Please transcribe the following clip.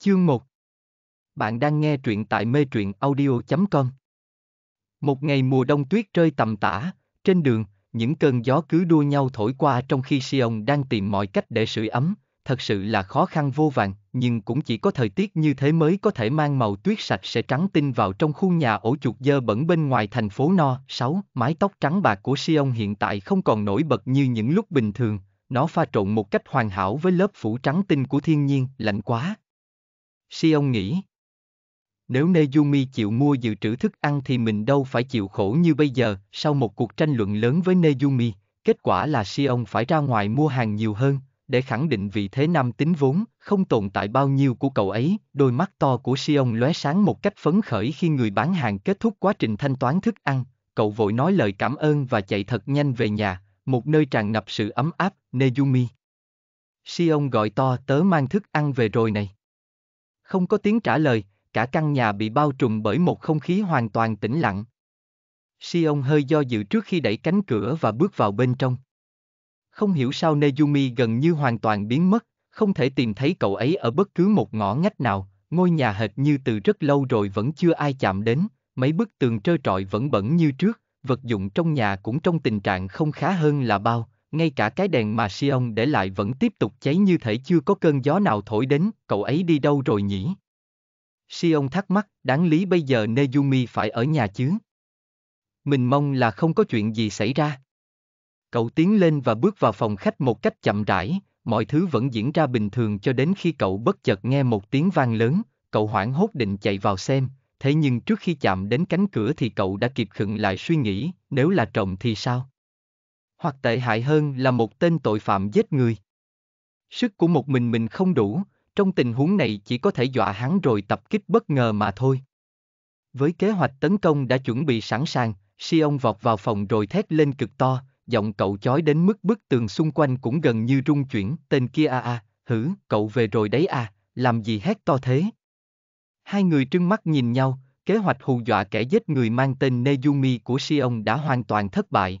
Chương 1 Bạn đang nghe truyện tại mê truyện audio.com Một ngày mùa đông tuyết rơi tầm tã, trên đường, những cơn gió cứ đua nhau thổi qua trong khi Sion đang tìm mọi cách để sưởi ấm, thật sự là khó khăn vô vàng, nhưng cũng chỉ có thời tiết như thế mới có thể mang màu tuyết sạch sẽ trắng tinh vào trong khu nhà ổ chuột dơ bẩn bên ngoài thành phố No. 6. Mái tóc trắng bạc của Sion hiện tại không còn nổi bật như những lúc bình thường, nó pha trộn một cách hoàn hảo với lớp phủ trắng tinh của thiên nhiên, lạnh quá, Si nghĩ. Nếu Nezumi chịu mua dự trữ thức ăn thì mình đâu phải chịu khổ như bây giờ, sau một cuộc tranh luận lớn với Nezumi, kết quả là Si phải ra ngoài mua hàng nhiều hơn, để khẳng định vị thế nam tính vốn, không tồn tại bao nhiêu của cậu ấy, đôi mắt to của Si lóe sáng một cách phấn khởi khi người bán hàng kết thúc quá trình thanh toán thức ăn, cậu vội nói lời cảm ơn và chạy thật nhanh về nhà, một nơi tràn ngập sự ấm áp, Nezumi. Si ông gọi to tớ mang thức ăn về rồi này. Không có tiếng trả lời, cả căn nhà bị bao trùm bởi một không khí hoàn toàn tĩnh lặng. Si ông hơi do dự trước khi đẩy cánh cửa và bước vào bên trong. Không hiểu sao Nezumi gần như hoàn toàn biến mất, không thể tìm thấy cậu ấy ở bất cứ một ngõ ngách nào, ngôi nhà hệt như từ rất lâu rồi vẫn chưa ai chạm đến, mấy bức tường trơ trọi vẫn bẩn như trước, vật dụng trong nhà cũng trong tình trạng không khá hơn là bao, ngay cả cái đèn mà Sion để lại vẫn tiếp tục cháy như thể chưa có cơn gió nào thổi đến, cậu ấy đi đâu rồi nhỉ? Sion thắc mắc, đáng lý bây giờ Nezumi phải ở nhà chứ? Mình mong là không có chuyện gì xảy ra. Cậu tiến lên và bước vào phòng khách một cách chậm rãi, mọi thứ vẫn diễn ra bình thường cho đến khi cậu bất chợt nghe một tiếng vang lớn, cậu hoảng hốt định chạy vào xem, thế nhưng trước khi chạm đến cánh cửa thì cậu đã kịp khựng lại suy nghĩ, nếu là trộm thì sao? hoặc tệ hại hơn là một tên tội phạm giết người. Sức của một mình mình không đủ, trong tình huống này chỉ có thể dọa hắn rồi tập kích bất ngờ mà thôi. Với kế hoạch tấn công đã chuẩn bị sẵn sàng, Si ông vọt vào phòng rồi thét lên cực to, giọng cậu chói đến mức bức tường xung quanh cũng gần như rung chuyển, tên kia a à a, à, hử, cậu về rồi đấy à, làm gì hét to thế? Hai người trưng mắt nhìn nhau, kế hoạch hù dọa kẻ giết người mang tên Nezumi của Si đã hoàn toàn thất bại,